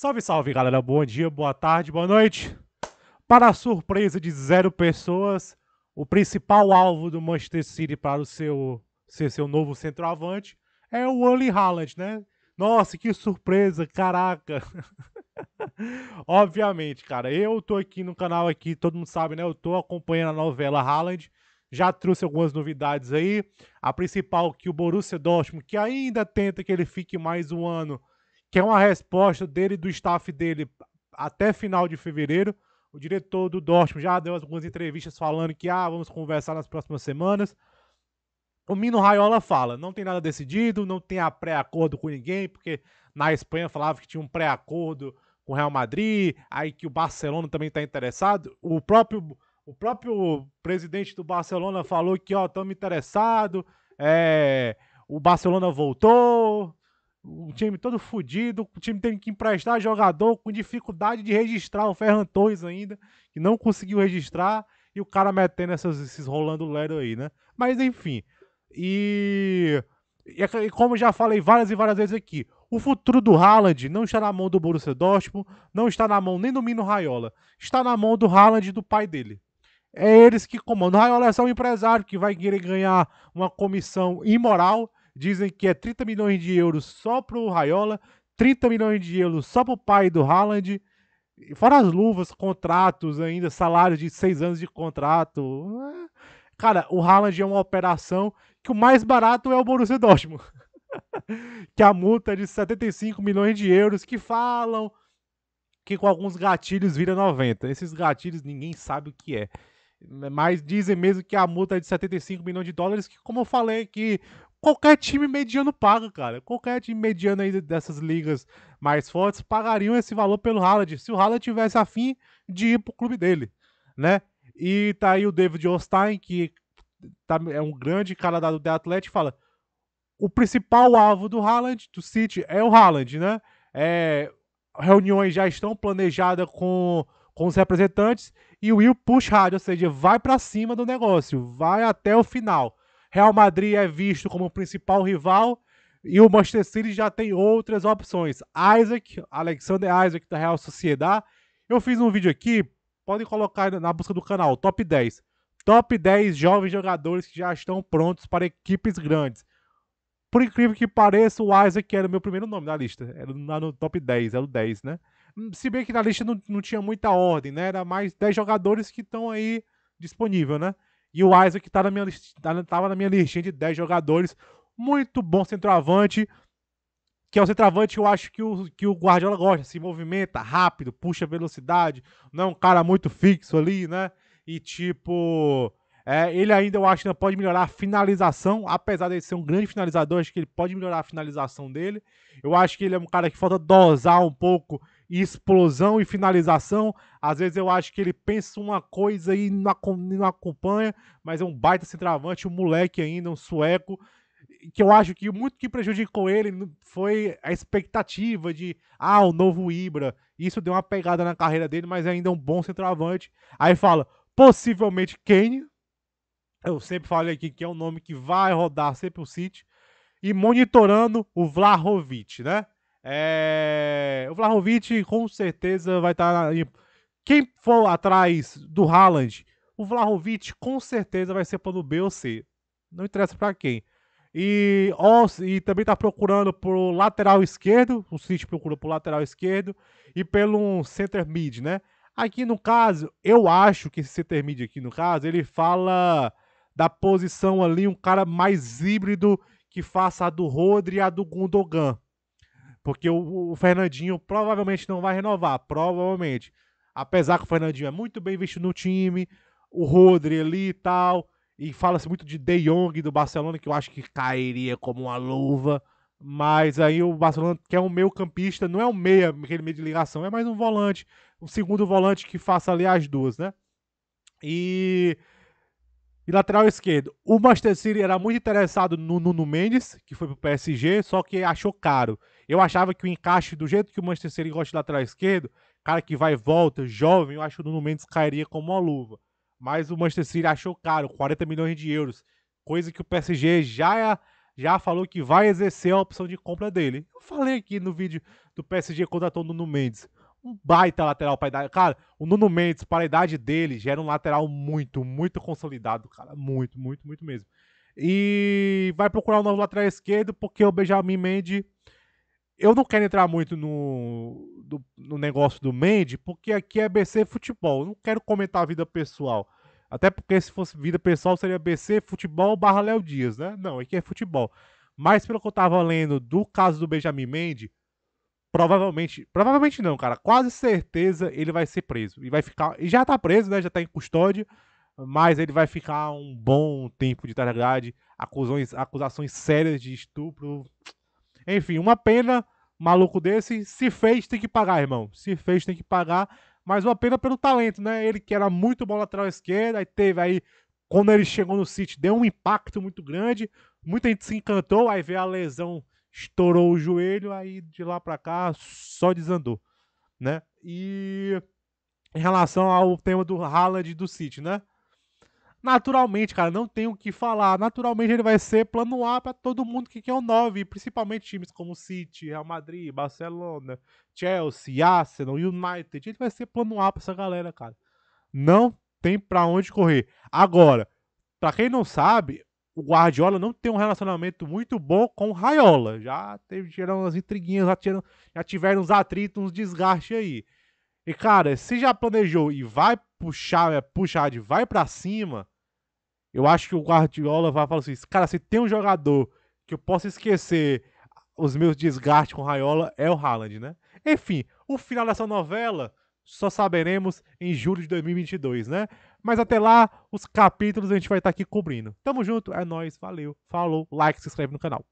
Salve, salve, galera. Bom dia, boa tarde, boa noite. Para a surpresa de zero pessoas, o principal alvo do Manchester City para o seu ser seu novo centroavante é o Oli Haaland, né? Nossa, que surpresa, caraca. Obviamente, cara, eu tô aqui no canal aqui, todo mundo sabe, né? Eu tô acompanhando a novela Haaland. Já trouxe algumas novidades aí. A principal que o Borussia Dortmund, que ainda tenta que ele fique mais um ano que é uma resposta dele e do staff dele até final de fevereiro. O diretor do Dortmund já deu algumas entrevistas falando que ah, vamos conversar nas próximas semanas. O Mino Raiola fala, não tem nada decidido, não tem a pré-acordo com ninguém, porque na Espanha falava que tinha um pré-acordo com o Real Madrid, aí que o Barcelona também está interessado. O próprio, o próprio presidente do Barcelona falou que ó, estamos interessados, é, o Barcelona voltou, o time todo fodido, o time tendo que emprestar jogador com dificuldade de registrar o Ferran Torres ainda, que não conseguiu registrar, e o cara metendo esses rolando Lero aí, né? Mas enfim. E, e como já falei várias e várias vezes aqui, o futuro do Haaland não está na mão do Borussia Dortmund, não está na mão nem do Mino Raiola. Está na mão do Haaland e do pai dele. É eles que comandam. O Raiola é só um empresário que vai querer ganhar uma comissão imoral Dizem que é 30 milhões de euros só pro Raiola, 30 milhões de euros só pro pai do Haaland. Fora as luvas, contratos ainda, salário de seis anos de contrato. Cara, o Haaland é uma operação que o mais barato é o Borussia Dortmund. que a multa é de 75 milhões de euros que falam que com alguns gatilhos vira 90. Esses gatilhos ninguém sabe o que é. Mas dizem mesmo que a multa é de 75 milhões de dólares, que como eu falei que qualquer time mediano paga, cara. Qualquer time mediano aí dessas ligas mais fortes pagariam esse valor pelo Haaland, se o Haaland tivesse afim de ir pro clube dele, né? E tá aí o David Ostein, que tá, é um grande cara da, do Atlético, fala: o principal alvo do Haaland, do City, é o Haaland, né? É, reuniões já estão planejadas com, com os representantes e o Will push hard, ou seja, vai para cima do negócio, vai até o final. Real Madrid é visto como o principal rival e o Manchester City já tem outras opções. Isaac, Alexander Isaac da Real Sociedade. Eu fiz um vídeo aqui, podem colocar na busca do canal, top 10. Top 10 jovens jogadores que já estão prontos para equipes grandes. Por incrível que pareça, o Isaac era o meu primeiro nome na lista. Era no top 10, era o 10, né? Se bem que na lista não, não tinha muita ordem, né? Era mais 10 jogadores que estão aí disponível, né? E o Isaac tá na minha estava tá na minha listinha de 10 jogadores. Muito bom centroavante. Que é o centroavante, eu acho que o, que o Guardiola gosta. Se movimenta rápido, puxa velocidade. Não é um cara muito fixo ali, né? E tipo. É, ele ainda, eu acho, ainda pode melhorar a finalização. Apesar de ser um grande finalizador, acho que ele pode melhorar a finalização dele. Eu acho que ele é um cara que falta dosar um pouco e explosão e finalização. Às vezes eu acho que ele pensa uma coisa e não, acompanha, mas é um baita centroavante, um moleque ainda, um sueco. Que eu acho que muito que prejudicou ele foi a expectativa de, ah, o novo Ibra. Isso deu uma pegada na carreira dele, mas ainda é um bom centroavante. Aí fala, possivelmente Kane. Eu sempre falei aqui que é um nome que vai rodar sempre o City. E monitorando o Vlahovic, né? É... O Vlahovic com certeza vai estar. Tá Na... Quem for atrás do Haaland, o Vlahovic com certeza vai ser plano B ou C. Não interessa para quem. E, e também está procurando pro lateral esquerdo. O City procura pro lateral esquerdo e pelo center mid, né? Aqui no caso, eu acho que esse center mid aqui no caso, ele fala da posição ali, um cara mais híbrido que faça a do Rodri e a do Gundogan. Porque o, o Fernandinho provavelmente não vai renovar, provavelmente. Apesar que o Fernandinho é muito bem visto no time, o Rodri ali e tal, e fala-se muito de De Jong do Barcelona, que eu acho que cairia como uma luva. Mas aí o Barcelona quer é um meio campista, não é um meia, aquele meio de ligação, é mais um volante, um segundo volante que faça ali as duas, né? E e lateral esquerdo. O Manchester City era muito interessado no Nuno Mendes, que foi pro PSG, só que achou caro. Eu achava que o encaixe, do jeito que o Manchester City gosta de lateral esquerdo, cara que vai e volta, jovem, eu acho que o Nuno Mendes cairia como uma luva. Mas o Manchester City achou caro, 40 milhões de euros. Coisa que o PSG já, já falou que vai exercer a opção de compra dele. Eu falei aqui no vídeo do PSG contratou o Nuno Mendes um baita lateral para idade. Cara, o Nuno Mendes, para a idade dele, já era um lateral muito, muito consolidado, cara. Muito, muito, muito mesmo. E vai procurar um novo lateral esquerdo, porque o Benjamin Mendy. Eu não quero entrar muito no, do, no negócio do Mendy, porque aqui é BC Futebol. Eu não quero comentar a vida pessoal. Até porque se fosse vida pessoal seria BC Futebol barra Léo Dias, né? Não, aqui é futebol. Mas pelo que eu tava lendo do caso do Benjamin Mendy, provavelmente, provavelmente não, cara, quase certeza ele vai ser preso e vai ficar, e já tá preso, né, já tá em custódia, mas ele vai ficar um bom tempo de tarde, acusações, acusações sérias de estupro. Enfim, uma pena, maluco desse, se fez tem que pagar, irmão. Se fez tem que pagar, mas uma pena pelo talento, né? Ele que era muito bom lateral esquerda, aí teve aí quando ele chegou no City, deu um impacto muito grande, muita gente se encantou, aí veio a lesão estourou o joelho, aí de lá para cá só desandou, né? E em relação ao tema do Haaland do City, né? Naturalmente, cara, não tem o que falar. Naturalmente ele vai ser plano A para todo mundo que quer o 9, principalmente times como City, Real Madrid, Barcelona, Chelsea, Arsenal, United. Ele vai ser plano A para essa galera, cara. Não tem para onde correr. Agora, para quem não sabe, o Guardiola não tem um relacionamento muito bom com o Raiola. Já teve, tiveram umas intriguinhas, já, tiveram, já tiveram uns atritos, uns desgastes aí. E, cara, se já planejou e vai puxar, é, puxar de vai para cima, eu acho que o Guardiola vai falar assim: cara, se tem um jogador que eu possa esquecer os meus desgastes com o Raiola, é o Haaland, né? Enfim, o final dessa novela só saberemos em julho de 2022, né? Mas até lá, os capítulos a gente vai estar tá aqui cobrindo. Tamo junto, é nós, valeu, falou, like, se inscreve no canal.